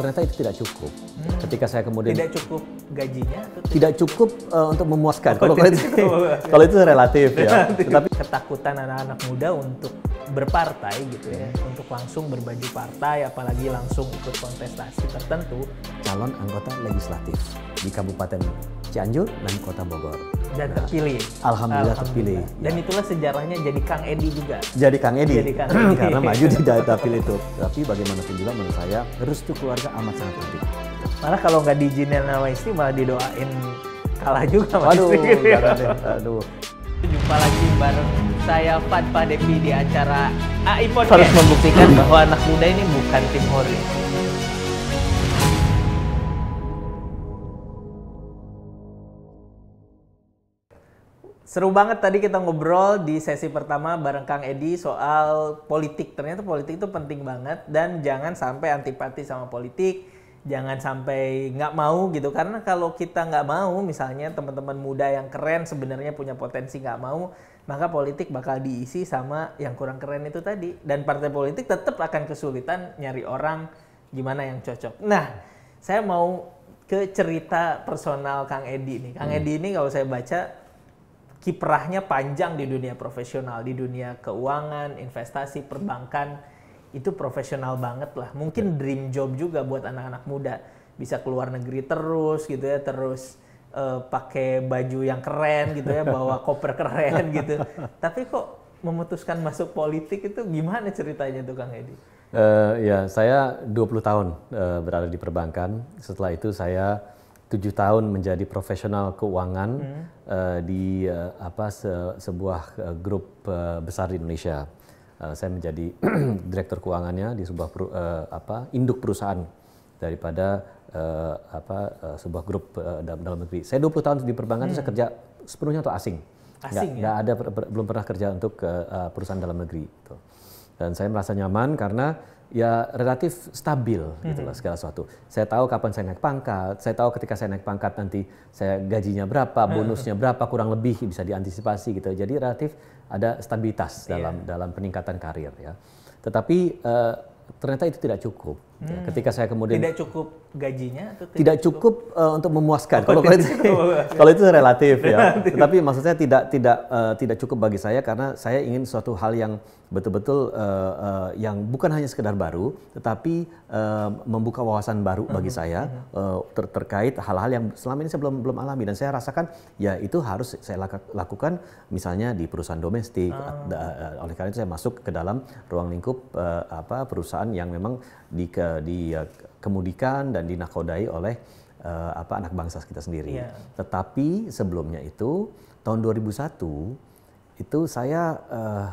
ternyata itu tidak cukup. Hmm. Ketika saya kemudian tidak cukup gajinya, tidak cukup uh, untuk memuaskan. kalau, kalau itu kalau itu relatif ya. Tetapi ketakutan anak-anak muda untuk berpartai gitu ya, hmm. untuk langsung berbaju partai, apalagi langsung ikut kontestasi tertentu. Calon anggota legislatif di Kabupaten Cianjur dan Kota Bogor dan terpilih. Alhamdulillah, Alhamdulillah. terpilih. Dan itulah sejarahnya jadi Kang Edi juga. Jadi Kang Edi. Jadi Karena maju di dapil itu. Tapi bagaimanapun juga menurut saya restu keluarga amat sangat penting. Malah kalau nggak diizinin sama istri malah didoain kalah juga sama Aduh, istri gitu Aduh. Jumpa lagi bareng saya Fat Padepi di acara AI Podcast. Harus membuktikan bahwa anak muda ini bukan tim hori. Seru banget tadi kita ngobrol di sesi pertama bareng Kang Edi soal politik. Ternyata politik itu penting banget dan jangan sampai antipati sama politik. Jangan sampai nggak mau gitu karena kalau kita nggak mau misalnya teman-teman muda yang keren sebenarnya punya potensi nggak mau maka politik bakal diisi sama yang kurang keren itu tadi dan partai politik tetap akan kesulitan nyari orang gimana yang cocok. Nah, saya mau ke cerita personal Kang Edi nih. Kang hmm. Edi ini kalau saya baca kiprahnya panjang di dunia profesional, di dunia keuangan, investasi, perbankan itu profesional banget lah. Mungkin iya. dream job juga buat anak-anak muda bisa keluar negeri terus gitu ya, terus uh, pakai baju yang keren gitu ya, bawa koper keren gitu. Tapi kok memutuskan masuk politik itu gimana ceritanya tuh Kang Edi? Uh, ya, saya 20 tahun uh, berada di perbankan. Setelah itu saya tujuh tahun menjadi profesional keuangan hmm. uh, di uh, apa se sebuah uh, grup uh, besar di Indonesia. Uh, saya menjadi direktur keuangannya di sebuah peru uh, apa induk perusahaan daripada uh, apa uh, sebuah grup uh, dalam, dalam negeri. Saya 20 tahun di perbankan hmm. saya kerja sepenuhnya untuk asing. Asing nggak, ya? Nggak ada per, per, belum pernah kerja untuk uh, perusahaan dalam negeri. Gitu. Dan saya merasa nyaman karena ya relatif stabil mm -hmm. gitu loh segala sesuatu. Saya tahu kapan saya naik pangkat, saya tahu ketika saya naik pangkat nanti saya gajinya berapa, bonusnya berapa, kurang lebih bisa diantisipasi gitu. Jadi relatif ada stabilitas iya. dalam yeah. dalam peningkatan karir ya. Tetapi eh, ternyata itu tidak cukup. Ya, hmm. Ya, ketika saya kemudian tidak cukup gajinya atau tidak, tidak cukup, cukup uh, untuk memuaskan. Oh, kalau kalau itu kalau itu relatif ya. Tetapi maksudnya tidak tidak uh, tidak cukup bagi saya karena saya ingin suatu hal yang betul-betul uh, uh, yang bukan hanya sekedar baru, tetapi uh, membuka wawasan baru uh bagi hmm. saya uh, ter terkait hal-hal yang selama ini saya belum belum alami dan saya rasakan ya itu harus saya lakukan misalnya di perusahaan domestik. uh, Oleh karena itu saya masuk ke dalam ruang lingkup uh, apa perusahaan perusahaan yang memang di, ke, dikemudikan eh, dan dinakodai oleh uh, apa anak bangsa kita sendiri. Yeah. Tetapi sebelumnya itu tahun 2001 itu saya uh,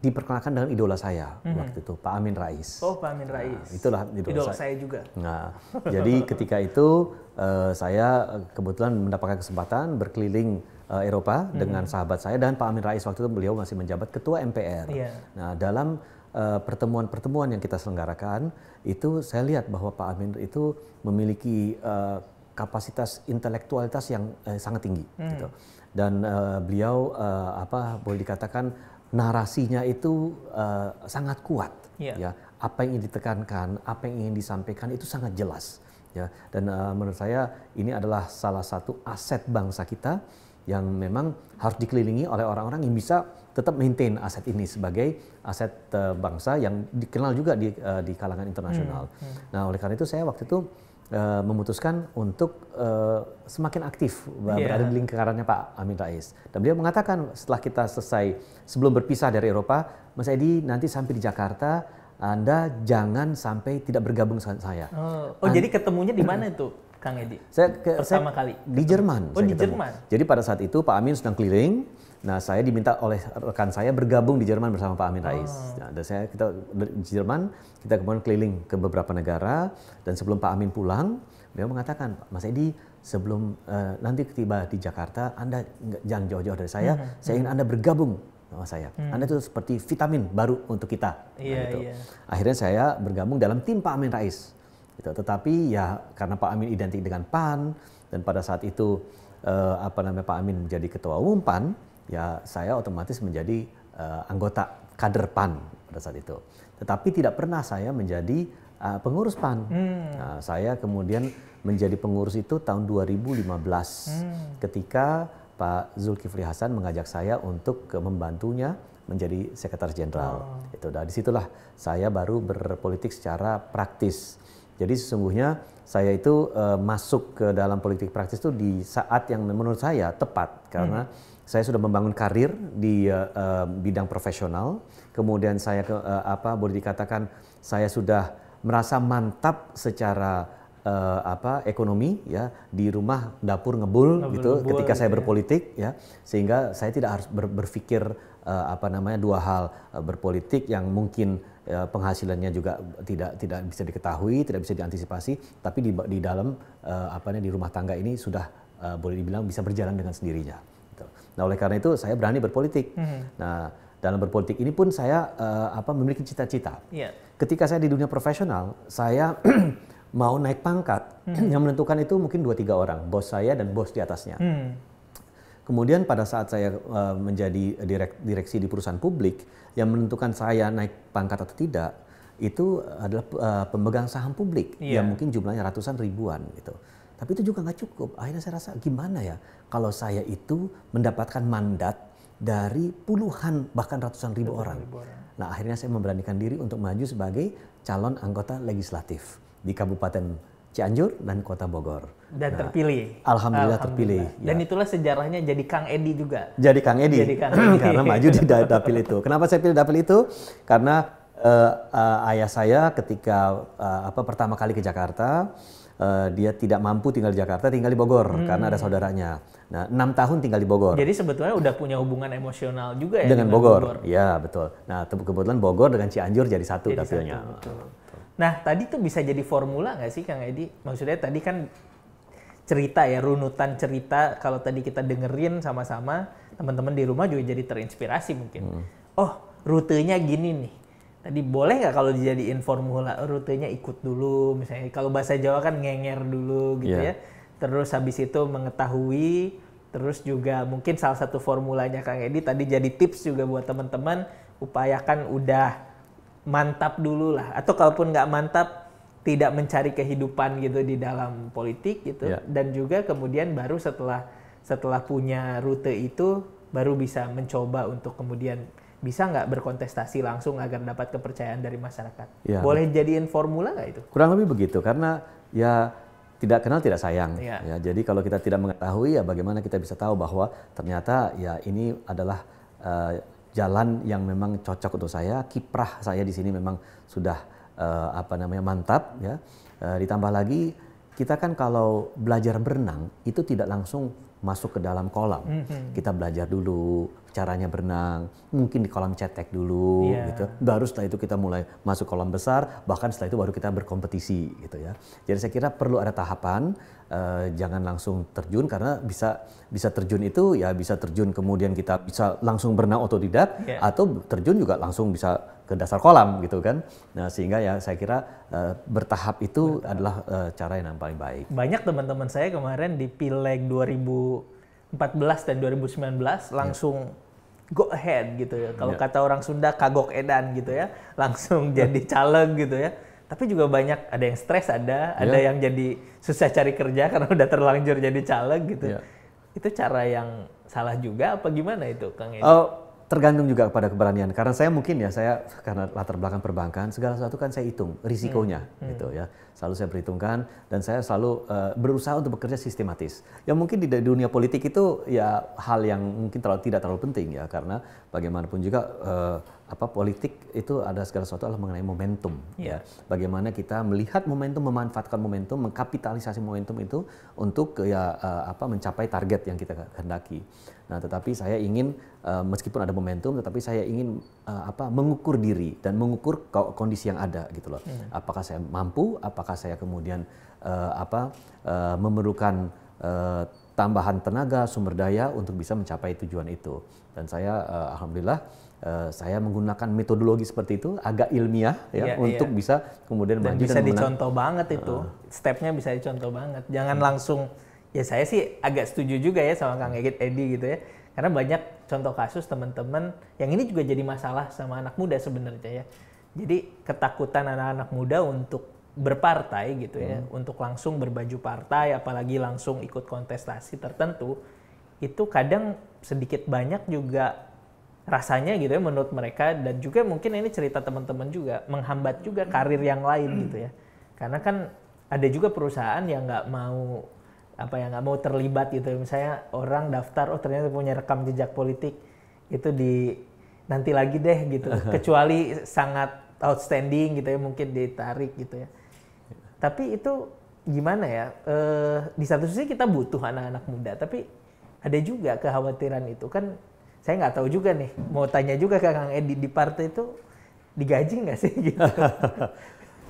diperkenalkan dengan idola saya mm-hmm. waktu itu Pak Amin Rais. Oh Pak Amin nah, Rais. Nah, itulah idola, idola saya. saya juga. Nah, jadi ketika itu uh, saya kebetulan mendapatkan kesempatan berkeliling uh, Eropa mm-hmm. dengan mhm. sahabat saya dan Pak Amin Rais waktu itu beliau masih menjabat ketua MPR. Yeah. Nah dalam Eh, pertemuan-pertemuan yang kita selenggarakan itu saya lihat bahwa Pak Amin itu memiliki uh, kapasitas intelektualitas yang uh, sangat tinggi hmm. gitu. Dan uh, beliau uh, apa boleh dikatakan narasinya itu uh, sangat kuat yeah. ya. Apa yang ingin ditekankan, apa yang ingin disampaikan itu sangat jelas ya. Dan uh, menurut saya ini adalah salah satu aset bangsa kita yang memang harus dikelilingi oleh orang-orang yang bisa tetap maintain aset ini sebagai aset uh, bangsa yang dikenal juga di, uh, di kalangan internasional. Hmm. Hmm. Nah, oleh karena itu saya waktu itu uh, memutuskan untuk uh, semakin aktif yeah. berada di lingkarannya Pak Amin Rais. Dan beliau mengatakan setelah kita selesai sebelum berpisah dari Eropa, Mas Edi nanti sampai di Jakarta anda jangan sampai tidak bergabung dengan saya. Oh, oh jadi ketemunya di mana itu? Kang Edi? Saya ke, pertama saya, kali. Di Jerman. Oh, di Jerman. Jadi pada saat itu Pak Amin sedang keliling. Nah, saya diminta oleh rekan saya bergabung di Jerman bersama Pak Amin Rais. Oh. Nah, dan saya kita di Jerman, kita kemudian keliling ke beberapa negara dan sebelum Pak Amin pulang, beliau mengatakan, Mas Edi, sebelum uh, nanti tiba di Jakarta, Anda jangan jauh-jauh dari saya, hmm. hmm saya ingin hmm. Anda bergabung sama saya. Hmm. Anda itu seperti vitamin baru untuk kita. Yeah, nah, iya, gitu. yeah. Akhirnya saya bergabung dalam tim Pak Amin Rais. Gitu. Tetapi ya karena Pak Amin identik dengan PAN dan pada saat itu eh, apa namanya Pak Amin menjadi ketua umum PAN, ya saya otomatis menjadi eh, anggota kader PAN pada saat itu. Tetapi tidak pernah saya menjadi eh, pengurus PAN. Hmm. Nah, saya kemudian menjadi pengurus itu tahun 2015 hmm. ketika Pak Zulkifli Hasan mengajak saya untuk membantunya menjadi sekretaris jenderal. Oh. Itu dah disitulah saya baru berpolitik secara praktis. Jadi sesungguhnya saya itu uh, masuk ke dalam politik praktis itu di saat yang menurut saya tepat karena hmm. saya sudah membangun karir di uh, uh, bidang profesional, kemudian saya ke, uh, apa boleh dikatakan saya sudah merasa mantap secara uh, apa ekonomi ya di rumah dapur ngebul, ngebul gitu ngebul, ketika saya gitu ya. berpolitik ya. ya sehingga saya tidak harus ber, berpikir uh, apa namanya dua hal uh, berpolitik yang mungkin ya, penghasilannya juga tidak tidak bisa diketahui, tidak bisa diantisipasi, tapi di, di dalam uh, apa di rumah tangga ini sudah uh, boleh dibilang bisa berjalan dengan sendirinya. Gitu. Nah, oleh karena itu saya berani berpolitik. Mm -hmm. Nah, dalam berpolitik ini pun saya uh, apa memiliki cita-cita. Yeah. Ketika saya di dunia profesional, saya mau naik pangkat, mm -hmm. yang menentukan itu mungkin dua tiga orang, bos saya dan bos di atasnya. Mm. Kemudian pada saat saya eh, menjadi direk, direksi di perusahaan publik, yang menentukan saya naik pangkat atau tidak itu adalah eh, pemegang saham publik yeah. yang mungkin jumlahnya ratusan ribuan gitu. Tapi itu juga nggak cukup. Akhirnya saya rasa gimana ya kalau saya itu mendapatkan mandat dari puluhan bahkan ratusan ribu orang. ribu orang. Nah akhirnya saya memberanikan diri untuk maju sebagai calon anggota legislatif di Kabupaten Cianjur dan Kota Bogor. Dan nah, terpilih. Alhamdulillah, alhamdulillah. terpilih. Dan ya. itulah sejarahnya jadi Kang Edi juga. Jadi Kang Edi. Jadi Kang Edi. Karena maju di dapil itu. Kenapa saya pilih dapil itu? Karena uh, uh, ayah saya ketika uh, apa pertama kali ke Jakarta, uh, dia tidak mampu tinggal di Jakarta, tinggal di Bogor hmm. karena ada saudaranya. Nah, enam tahun tinggal di Bogor. Jadi sebetulnya udah punya hubungan emosional juga ya dengan, dengan Bogor. Bogor. Ya betul. Nah kebetulan Bogor dengan Cianjur jadi satu jadi dapilnya. Satu, betul. Nah, tadi tuh bisa jadi formula nggak sih Kang Edi? Maksudnya tadi kan cerita ya, runutan cerita kalau tadi kita dengerin sama-sama, teman-teman di rumah juga jadi terinspirasi mungkin. Hmm. Oh, rutenya gini nih. Tadi boleh nggak kalau dijadiin formula oh, rutenya ikut dulu misalnya kalau bahasa Jawa kan ngenger dulu gitu yeah. ya. Terus habis itu mengetahui terus juga mungkin salah satu formulanya Kang Edi tadi jadi tips juga buat teman-teman upayakan udah mantap dulu lah atau kalaupun nggak mantap tidak mencari kehidupan gitu di dalam politik gitu yeah. dan juga kemudian baru setelah setelah punya rute itu baru bisa mencoba untuk kemudian bisa nggak berkontestasi langsung agar dapat kepercayaan dari masyarakat yeah. boleh jadiin formula nggak itu kurang lebih begitu karena ya tidak kenal tidak sayang yeah. ya jadi kalau kita tidak mengetahui ya bagaimana kita bisa tahu bahwa ternyata ya ini adalah uh, jalan yang memang cocok untuk saya. Kiprah saya di sini memang sudah uh, apa namanya mantap ya. Uh, ditambah lagi kita kan kalau belajar berenang itu tidak langsung masuk ke dalam kolam. Mm -hmm. Kita belajar dulu caranya berenang, mungkin di kolam cetek dulu yeah. gitu. Baru setelah itu kita mulai masuk kolam besar, bahkan setelah itu baru kita berkompetisi gitu ya. Jadi saya kira perlu ada tahapan, eh, jangan langsung terjun karena bisa bisa terjun itu ya bisa terjun kemudian kita bisa langsung berenang otodidak yeah. atau terjun juga langsung bisa ke dasar kolam gitu kan. Nah, sehingga ya saya kira uh, bertahap itu bertahap. adalah uh, cara yang paling baik. Banyak teman-teman saya kemarin di Pileg 2014 dan 2019 iya. langsung go ahead gitu ya. Kalau yeah. kata orang Sunda kagok edan gitu ya, langsung jadi caleg gitu ya. Tapi juga banyak ada yang stres ada, yeah. ada ya. yang jadi susah cari kerja karena udah terlanjur jadi caleg gitu. Yeah. Itu cara yang salah juga apa gimana itu Kang Edi? Uh, tergantung juga kepada keberanian. Karena saya mungkin ya saya karena latar belakang perbankan segala sesuatu kan saya hitung risikonya hmm. hmm. gitu ya. Selalu saya perhitungkan dan saya selalu uh, berusaha untuk bekerja sistematis. Yang mungkin di dunia politik itu ya hal yang mungkin terlalu tidak terlalu penting ya karena bagaimanapun juga uh, apa politik itu ada segala sesuatu adalah mengenai momentum yes. ya iya. bagaimana kita melihat momentum memanfaatkan momentum mengkapitalisasi momentum itu untuk ya eh, apa mencapai target yang kita kehendaki nah tetapi saya ingin eh, meskipun ada momentum tetapi saya ingin eh, apa mengukur diri dan mengukur kondisi yang ada gitu loh mm. apakah saya mampu apakah saya kemudian apa memerlukan tambahan tenaga sumber daya untuk bisa mencapai tujuan itu dan saya alhamdulillah Eh, saya menggunakan metodologi seperti itu agak ilmiah ya, yeah, untuk yeah. bisa kemudian dan bisa dan dicontoh banget itu uh. stepnya bisa dicontoh banget jangan hmm. langsung ya saya sih agak setuju juga ya sama Kang Egit Edi gitu ya karena banyak contoh kasus teman-teman yang ini juga jadi masalah sama anak muda sebenarnya ya jadi ketakutan anak-anak muda untuk berpartai gitu ya hmm. untuk langsung berbaju partai apalagi langsung ikut kontestasi tertentu itu kadang sedikit banyak juga rasanya gitu ya menurut mereka dan juga mungkin ini cerita teman-teman juga menghambat juga karir yang lain hmm. gitu ya karena kan ada juga perusahaan yang nggak mau apa yang nggak mau terlibat gitu ya. misalnya orang daftar oh ternyata punya rekam jejak politik itu di nanti lagi deh gitu kecuali sangat outstanding gitu ya mungkin ditarik gitu ya tapi itu gimana ya e, di satu sisi kita butuh anak-anak muda tapi ada juga kekhawatiran itu kan saya nggak tahu juga nih mau tanya juga ke Kang Edi di partai itu digaji nggak sih gitu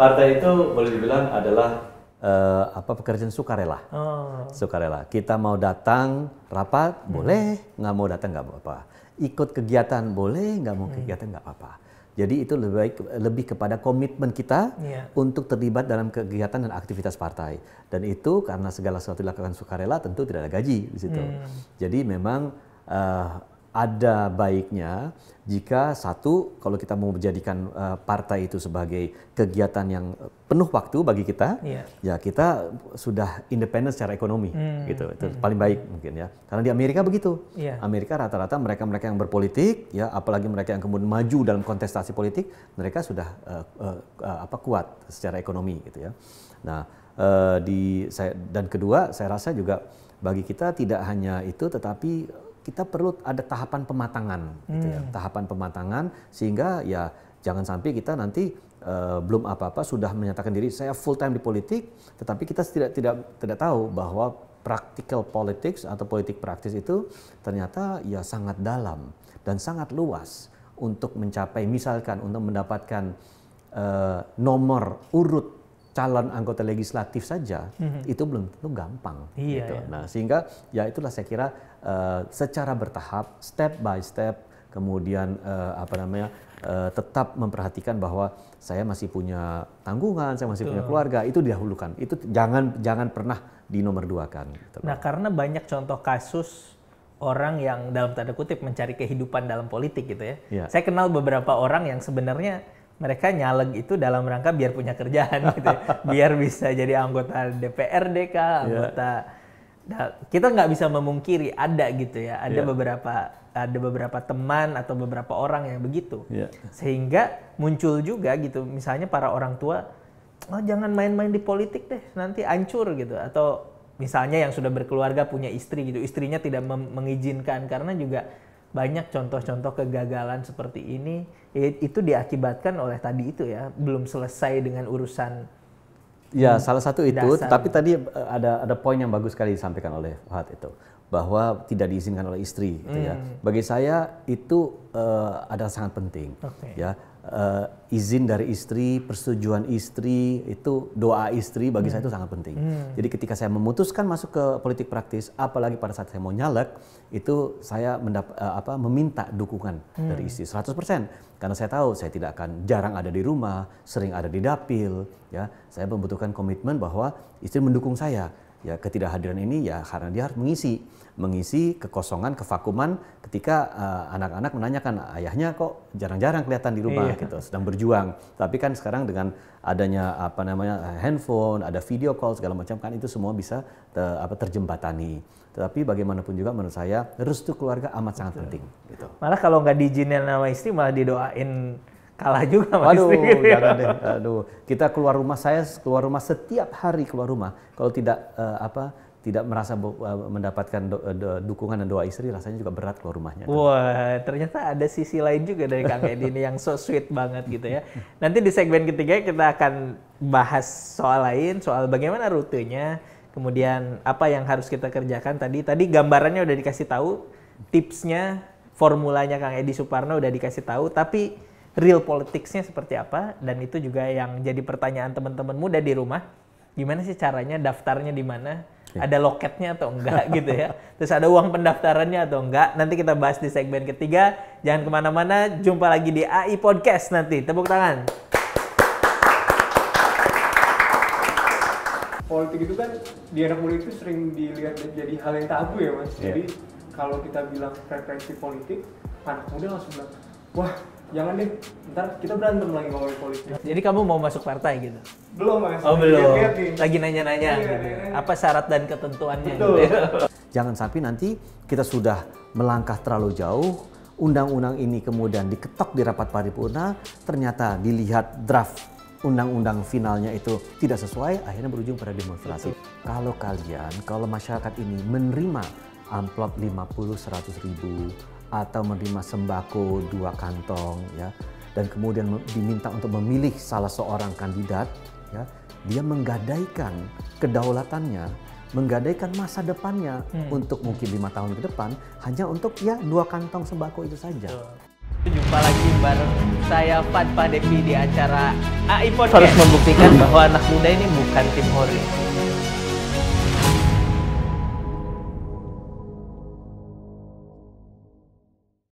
partai itu boleh dibilang adalah uh, apa pekerjaan sukarela oh. sukarela kita mau datang rapat hmm. boleh nggak mau datang nggak apa-apa ikut kegiatan boleh nggak mau hmm. kegiatan nggak apa-apa jadi itu lebih baik lebih kepada komitmen kita yeah. untuk terlibat dalam kegiatan dan aktivitas partai. Dan itu karena segala sesuatu dilakukan sukarela tentu tidak ada gaji di situ. Hmm. Jadi memang uh, ada baiknya jika satu kalau kita mau menjadikan uh, eh, partai itu sebagai kegiatan yang penuh waktu bagi kita yeah. ya kita sudah independen secara ekonomi mm. gitu itu mm. paling baik mungkin ya karena di Amerika begitu yeah. Amerika rata-rata mereka-mereka yang berpolitik ya apalagi mereka yang kemudian maju dalam kontestasi politik mereka sudah uh, uh, apa kuat secara ekonomi gitu ya nah uh, di saya dan kedua saya rasa juga bagi kita tidak hanya itu tetapi kita perlu ada tahapan pematangan, hmm. gitu ya. Hmm. tahapan pematangan sehingga ya jangan sampai kita nanti uh, belum apa-apa sudah menyatakan diri saya full time di politik, tetapi kita tidak tidak tidak tahu bahwa practical politics atau politik praktis itu ternyata ya sangat dalam dan sangat luas untuk mencapai misalkan untuk mendapatkan uh, nomor urut calon anggota legislatif saja hmm itu belum tentu gampang. Iya, gitu. iya. Nah sehingga ya itulah saya kira uh, secara bertahap, step by step, kemudian uh, apa namanya uh, tetap memperhatikan bahwa saya masih punya tanggungan, saya masih Tuh. punya keluarga itu didahulukan. Itu jangan jangan pernah di nomor kan. Gitu. Nah karena banyak contoh kasus orang yang dalam tanda kutip mencari kehidupan dalam politik gitu ya. Yeah. Saya kenal beberapa orang yang sebenarnya mereka nyaleg itu dalam rangka biar punya kerjaan gitu ya. biar bisa jadi anggota DPRD kah iya. anggota yeah. kita nggak bisa memungkiri ada gitu ya ada yeah. beberapa ada beberapa teman atau beberapa orang yang begitu yeah. sehingga muncul juga gitu misalnya para orang tua oh jangan main-main di politik deh nanti hancur gitu atau misalnya yang sudah berkeluarga punya istri gitu istrinya tidak mengizinkan karena juga banyak contoh-contoh kegagalan seperti ini itu diakibatkan oleh tadi itu ya belum selesai dengan urusan ya salah satu itu dasar. tapi tadi eh, ada ada poin yang bagus sekali disampaikan oleh Fahad itu bahwa tidak diizinkan oleh istri gitu ya. hmm. ya bagi saya itu uh, eh, adalah sangat penting okay. ya uh, izin dari istri, persetujuan istri, itu doa istri bagi hmm. saya itu sangat penting. Hmm. Jadi ketika saya memutuskan masuk ke politik praktis, apalagi pada saat saya mau nyalek, itu saya mendap, uh, apa, meminta dukungan hmm. dari istri 100%. Karena saya tahu saya tidak akan jarang ada di rumah, sering ada di dapil, ya. Saya membutuhkan komitmen bahwa istri mendukung saya Ya, ketidakhadiran ini ya karena dia harus mengisi, mengisi kekosongan, kevakuman ketika eh, anak-anak uh, menanyakan ayahnya kok jarang-jarang kelihatan di rumah iya. gitu, sedang berjuang. Tapi kan sekarang dengan adanya apa namanya handphone, ada video call segala macam kan itu semua bisa te, apa terjembatani. Tetapi bagaimanapun juga menurut saya restu keluarga amat sangat penting. Gitu. Malah kalau nggak diizinin sama istri malah didoain kalah juga sama Waduh, istri. Gitu ya. Jangan deh. Aduh, kita keluar rumah saya keluar rumah setiap hari keluar rumah. Kalau tidak uh, apa tidak merasa eh, mendapatkan do, eh, do, dukungan dan doa istri rasanya juga berat keluar rumahnya. Wah, ternyata ada sisi lain juga dari Kang Edi ini yang so sweet banget gitu ya. Nanti di segmen ketiga kita akan bahas soal lain, soal bagaimana rutenya, kemudian apa yang harus kita kerjakan tadi. Tadi gambarannya udah dikasih tahu, tipsnya, formulanya Kang Edi Suparno udah dikasih tahu, tapi real politicsnya seperti apa dan itu juga yang jadi pertanyaan teman-teman muda di rumah gimana sih caranya daftarnya di mana yeah. ada loketnya atau enggak gitu ya terus ada uang pendaftarannya atau enggak nanti kita bahas di segmen ketiga jangan kemana-mana jumpa lagi di AI Podcast nanti tepuk tangan politik itu kan di anak muda itu sering dilihat jadi hal yang tabu ya mas yeah. jadi kalau kita bilang frekuensi politik anak muda langsung bilang wah jangan deh ntar kita berantem lagi ngomongin politik jadi kamu mau masuk partai gitu belum mas oh belum lagi nanya-nanya iya, gitu. Ya. Iya, iya. apa syarat dan ketentuannya gitu ya? jangan sampai nanti kita sudah melangkah terlalu jauh undang-undang ini kemudian diketok di rapat paripurna ternyata dilihat draft undang-undang finalnya itu tidak sesuai, akhirnya berujung pada demonstrasi. Betul. Kalau kalian, kalau masyarakat ini menerima amplop 50, 100 ribu, atau menerima sembako dua kantong ya dan kemudian diminta untuk memilih salah seorang kandidat ya dia menggadaikan kedaulatannya menggadaikan masa depannya hmm. untuk mungkin lima tahun ke depan hanya untuk ya dua kantong sembako itu saja. Jumpa lagi bareng saya Fat Padepi di acara AI Podcast. Harus membuktikan hmm. bahwa anak muda ini bukan tim hori.